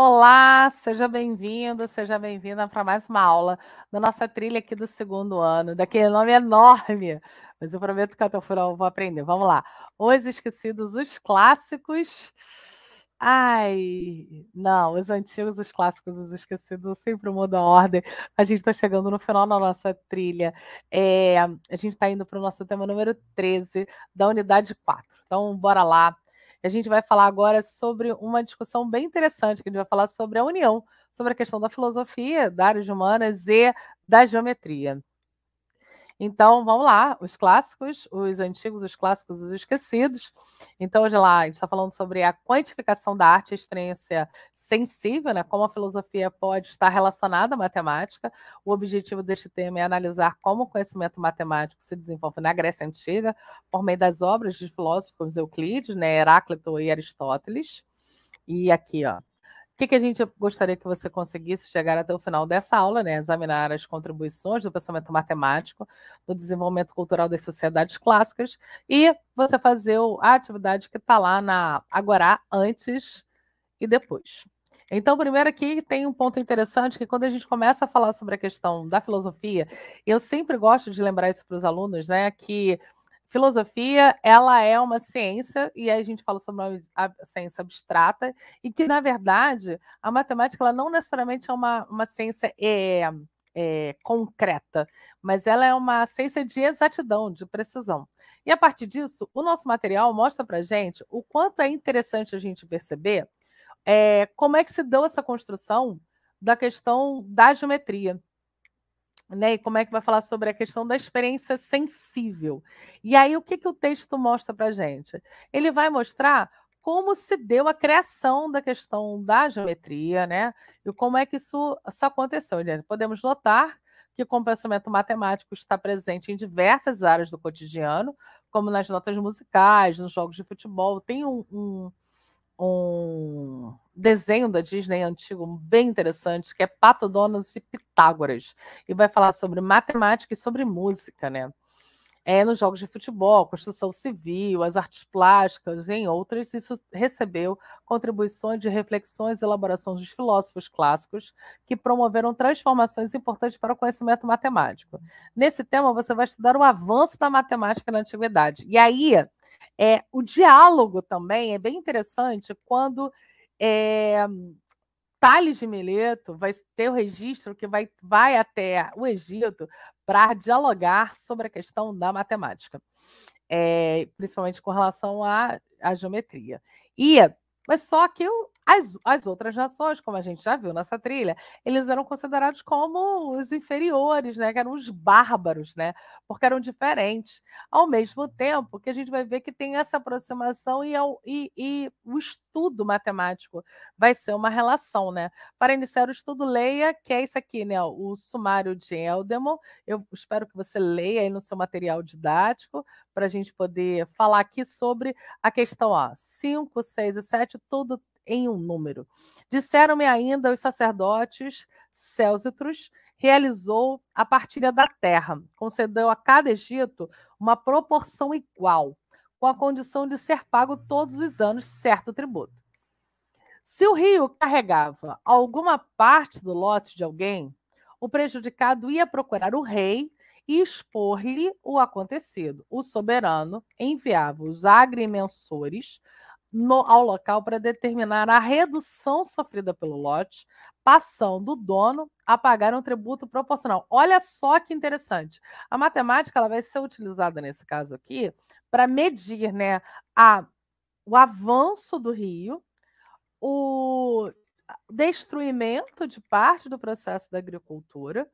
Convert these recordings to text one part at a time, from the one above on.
Olá, seja bem-vindo, seja bem-vinda para mais uma aula da nossa trilha aqui do segundo ano, daquele nome enorme, mas eu prometo que até o final eu vou aprender. Vamos lá. Os esquecidos os clássicos. Ai, não, os antigos, os clássicos, os esquecidos, sempre mudo a ordem. A gente está chegando no final da nossa trilha. É, a gente está indo para o nosso tema número 13 da unidade 4. Então, bora lá a gente vai falar agora sobre uma discussão bem interessante, que a gente vai falar sobre a união, sobre a questão da filosofia, da área de humanas e da geometria. Então, vamos lá, os clássicos, os antigos, os clássicos, os esquecidos. Então, hoje lá, a gente está falando sobre a quantificação da arte e experiência sensível, né? Como a filosofia pode estar relacionada à matemática. O objetivo deste tema é analisar como o conhecimento matemático se desenvolve na Grécia Antiga, por meio das obras de filósofos Euclides, né? Heráclito e Aristóteles. E aqui, ó. O que, que a gente gostaria que você conseguisse chegar até o final dessa aula, né? Examinar as contribuições do pensamento matemático no desenvolvimento cultural das sociedades clássicas e você fazer a atividade que está lá na Agora, antes e depois. Então, primeiro aqui tem um ponto interessante que quando a gente começa a falar sobre a questão da filosofia, eu sempre gosto de lembrar isso para os alunos, né? Que filosofia ela é uma ciência e a gente fala sobre uma ciência abstrata e que na verdade a matemática ela não necessariamente é uma, uma ciência é, é, concreta, mas ela é uma ciência de exatidão, de precisão. E a partir disso, o nosso material mostra para gente o quanto é interessante a gente perceber é, como é que se deu essa construção da questão da geometria? Né, e como é que vai falar sobre a questão da experiência sensível? E aí, o que, que o texto mostra para gente? Ele vai mostrar como se deu a criação da questão da geometria, né? E como é que isso, isso aconteceu. Né? Podemos notar que o pensamento matemático está presente em diversas áreas do cotidiano, como nas notas musicais, nos jogos de futebol. Tem um, um um desenho da Disney antigo bem interessante, que é Pato e Pitágoras, e vai falar sobre matemática e sobre música, né? é, nos jogos de futebol, construção civil, as artes plásticas, em outras, isso recebeu contribuições de reflexões e elaboração dos filósofos clássicos que promoveram transformações importantes para o conhecimento matemático. Nesse tema, você vai estudar o avanço da matemática na antiguidade. E aí, é, o diálogo também é bem interessante quando é, Tales de Mileto vai ter o registro que vai, vai até o Egito para dialogar sobre a questão da matemática, é, principalmente com relação à, geometria. E, mas só que eu as, as outras nações, como a gente já viu nessa trilha, eles eram considerados como os inferiores, né? Que eram os bárbaros, né? Porque eram diferentes. Ao mesmo tempo que a gente vai ver que tem essa aproximação e, é e, e o estudo matemático vai ser uma relação, né? Para iniciar o estudo, leia, que é isso aqui, né? O sumário de Eldemon. Eu espero que você leia aí no seu material didático para a gente poder falar aqui sobre a questão ó, 5, 6 e 7, tudo em um número. Disseram-me ainda os sacerdotes Célcitrus, realizou a partilha da terra, concedeu a cada Egito uma proporção igual, com a condição de ser pago todos os anos certo tributo. Se o rio carregava alguma parte do lote de alguém, o prejudicado ia procurar o rei e expor-lhe o acontecido. O soberano enviava os agrimensores no, ao local para determinar a redução sofrida pelo lote, passando o dono a pagar um tributo proporcional. Olha só que interessante. A matemática ela vai ser utilizada nesse caso aqui para medir né, a, o avanço do rio, o destruimento de parte do processo da agricultura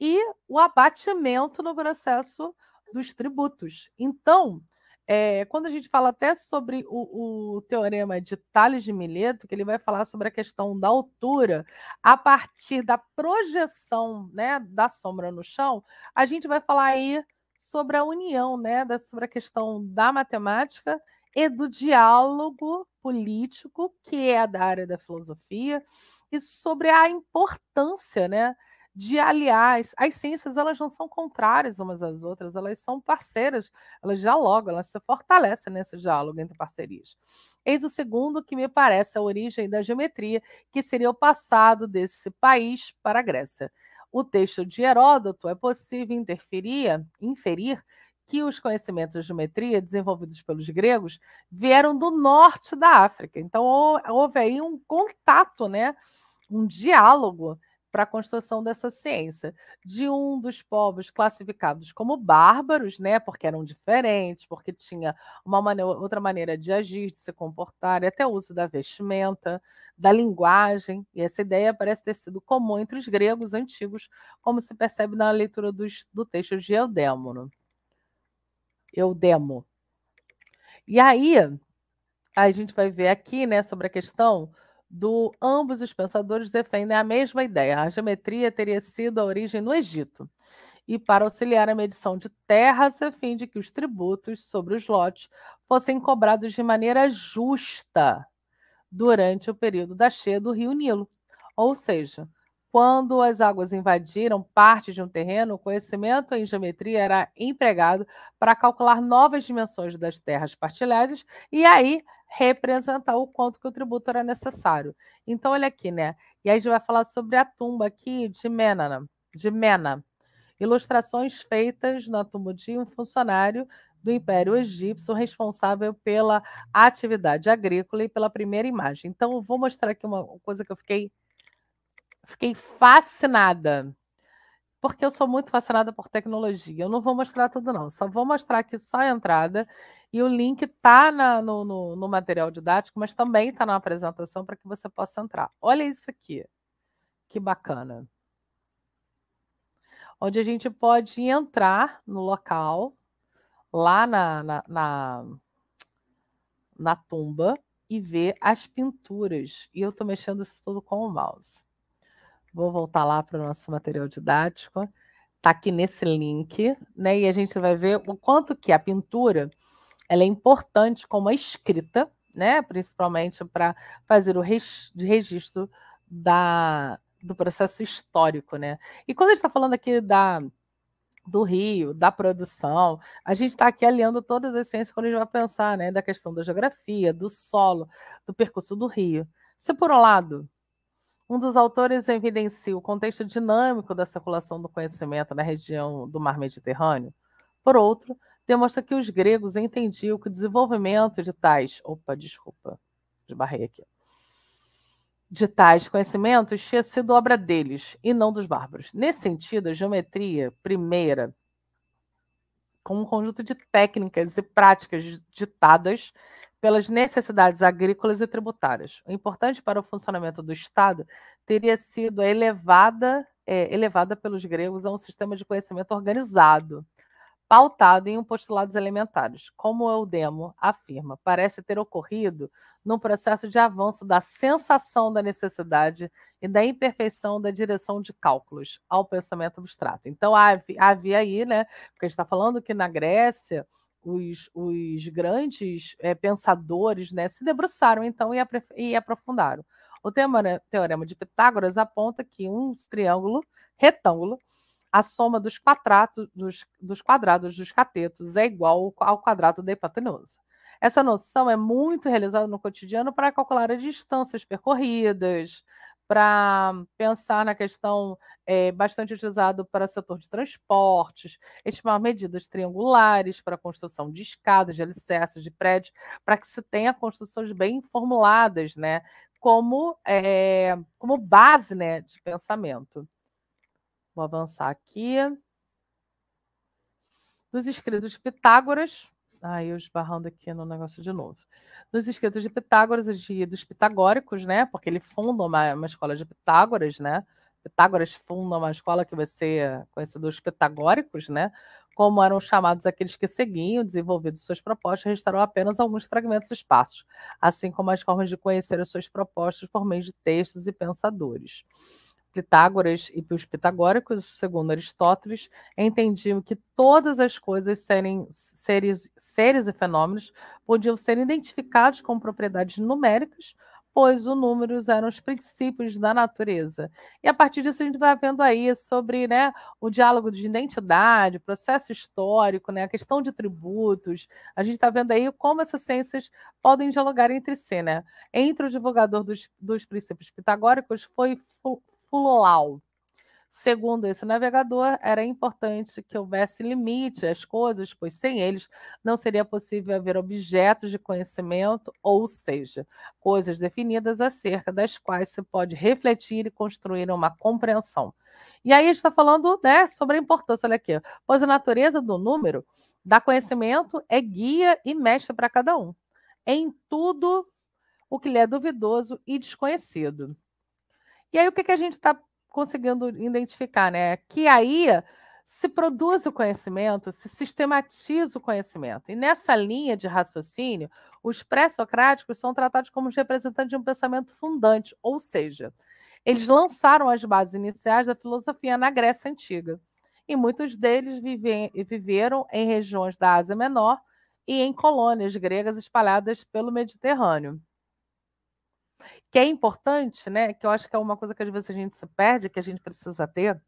e o abatimento no processo dos tributos. Então, é, quando a gente fala até sobre o, o, teorema de Tales de Mileto, que ele vai falar sobre a questão da altura, a partir da projeção né, da sombra no chão, a gente vai falar aí sobre a união, né, da, sobre a questão da matemática e do diálogo político, que é da área da filosofia, e sobre a importância né, de, aliás, as ciências elas não são contrárias umas às outras, elas são parceiras, elas dialogam, elas se fortalecem nesse diálogo entre parcerias. Eis o segundo que me parece a origem da geometria, que seria o passado desse país para a Grécia. O texto de Heródoto é possível interferir, inferir que os conhecimentos de geometria desenvolvidos pelos gregos vieram do norte da África. Então houve aí um contato, né? um diálogo para a construção dessa ciência, de um dos povos classificados como bárbaros, né, porque eram diferentes, porque tinha uma outra maneira de agir, de se comportar, e até o uso da vestimenta, da linguagem, e essa ideia parece ter sido comum entre os gregos antigos, como se percebe na leitura do, do texto de Eudêmono. Eudemo. E aí, a gente vai ver aqui, né, sobre a questão do ambos os pensadores defendem a mesma ideia. A geometria teria sido a origem no Egito. E para auxiliar a medição de terras, a fim de que os tributos sobre os lotes fossem cobrados de maneira justa durante o período da cheia do Rio Nilo. Ou seja, quando as águas invadiram parte de um terreno, o conhecimento em geometria era empregado para calcular novas dimensões das terras partilhadas e aí representar o quanto que o tributo era necessário. Então, olha aqui, né? E aí a gente vai falar sobre a tumba aqui de Mena, né? de Mena. Ilustrações feitas na tumba de um funcionário do Império Egípcio responsável pela atividade agrícola e pela primeira imagem. Então, eu vou mostrar aqui uma coisa que eu fiquei, fiquei fascinada porque eu sou muito fascinada por tecnologia. Eu não vou mostrar tudo, não. Só vou mostrar aqui só a entrada. E o link está no, no, no, material didático, mas também está na apresentação para que você possa entrar. Olha isso aqui. Que bacana. Onde a gente pode entrar no local, lá na, na, na, na tumba, e ver as pinturas. E eu estou mexendo isso tudo com o mouse. Vou voltar lá para o nosso material didático. Está aqui nesse link, né? E a gente vai ver o quanto que a pintura ela é importante como a escrita, né? Principalmente para fazer o registro da, do processo histórico, né? E quando a gente está falando aqui da do Rio, da produção. A gente está aqui aliando todas as ciências quando a gente vai pensar né, da questão da geografia, do solo, do percurso do Rio. Se por um lado um dos autores evidencia o contexto dinâmico da circulação do conhecimento na região do Mar Mediterrâneo. Por outro, demonstra que os gregos entendiam que o desenvolvimento de tais. Opa, desculpa, desbarrei aqui. De tais conhecimentos tinha sido obra deles e não dos bárbaros. Nesse sentido, a geometria primeira, como um conjunto de técnicas e práticas ditadas pelas necessidades agrícolas e tributárias. O importante para o funcionamento do Estado teria sido a elevada, é, elevada pelos gregos a um sistema de conhecimento organizado, pautado em um postulados elementares, como o Demo afirma, parece ter ocorrido num processo de avanço da sensação da necessidade e da imperfeição da direção de cálculos ao pensamento abstrato. Então havia aí, né? Porque a gente está falando que na Grécia os, os grandes é, pensadores né, se debruçaram então e, e aprofundaram. O teorema, né, teorema de Pitágoras aponta que um triângulo retângulo, a soma dos, dos, dos quadrados dos catetos é igual ao quadrado da hipotenusa. Essa noção é muito realizada no cotidiano para calcular as distâncias percorridas, para pensar na questão é, bastante utilizado para o setor de transportes, estimar medidas triangulares para a construção de escadas, de alicerces, de prédios, para que se tenha construções bem formuladas, né? Como, é, como base né, de pensamento. Vou avançar aqui. Dos escritos de Pitágoras, Aí eu esbarrando aqui no negócio de novo. Nos escritos de Pitágoras, de, dos pitagóricos, né? Porque ele funda uma, uma escola de Pitágoras, né? Pitágoras funda uma escola que vai ser conhecida dos pitagóricos, né? Como eram chamados aqueles que seguiam, desenvolvendo suas propostas, restaram apenas alguns fragmentos espaços, assim como as formas de conhecer as suas propostas por meio de textos e pensadores. Pitágoras e os pitagóricos, segundo Aristóteles, entendiam que todas as coisas, serem, seres, seres e fenômenos, podiam ser identificados com propriedades numéricas, pois os números eram os princípios da natureza. E a partir disso a gente vai vendo aí sobre né, o diálogo de identidade, processo histórico, né, a questão de tributos. A gente está vendo aí como essas ciências podem dialogar entre si. Né? Entre o divulgador dos, dos princípios pitagóricos foi Fulau. Segundo esse navegador, era importante que houvesse limite às coisas, pois sem eles não seria possível haver objetos de conhecimento, ou seja, coisas definidas acerca das quais se pode refletir e construir uma compreensão. E aí está falando né, sobre a importância, olha aqui, pois a natureza do número dá conhecimento, é guia e mestre para cada um, em tudo o que lhe é duvidoso e desconhecido. E aí o que, que a gente está conseguindo identificar, né? Que aí se produz o conhecimento, se sistematiza o conhecimento. E nessa linha de raciocínio, os pré-socráticos são tratados como os representantes de um pensamento fundante, ou seja, eles lançaram as bases iniciais da filosofia na Grécia Antiga. E muitos deles viveram em regiões da Ásia Menor e em colônias gregas espalhadas pelo Mediterrâneo que é importante, né? Que eu acho que é uma coisa que às vezes a gente se perde, que a gente precisa ter.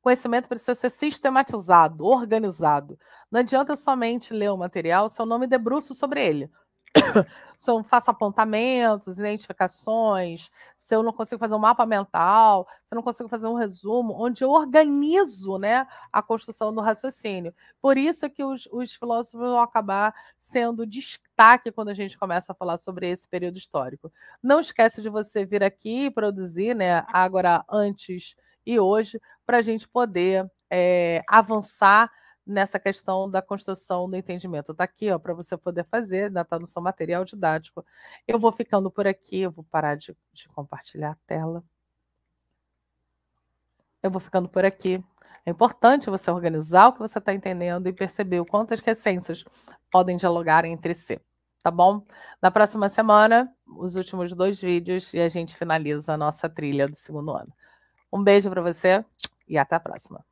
Conhecimento precisa ser sistematizado, organizado. Não adianta somente ler o material se eu não me debruço sobre ele. são, faço apontamentos, identificações, se eu não consigo fazer um mapa mental, se eu não consigo fazer um resumo, onde eu organizo né, a construção do raciocínio. Por isso é que os, os filósofos vão acabar sendo destaque quando a gente começa a falar sobre esse período histórico. Não esquece de você vir aqui e produzir, né, agora antes e hoje, para a gente poder é, avançar nessa questão da construção do entendimento. Está aqui para você poder fazer, ainda né, está no seu material didático. Eu vou ficando por aqui, eu vou parar de, de compartilhar a tela. Eu vou ficando por aqui. É importante você organizar o que você está entendendo e perceber o quanto as essências podem dialogar entre si. Tá bom? Na próxima semana, os últimos dois vídeos e a gente finaliza a nossa trilha do segundo ano. Um beijo para você e até a próxima.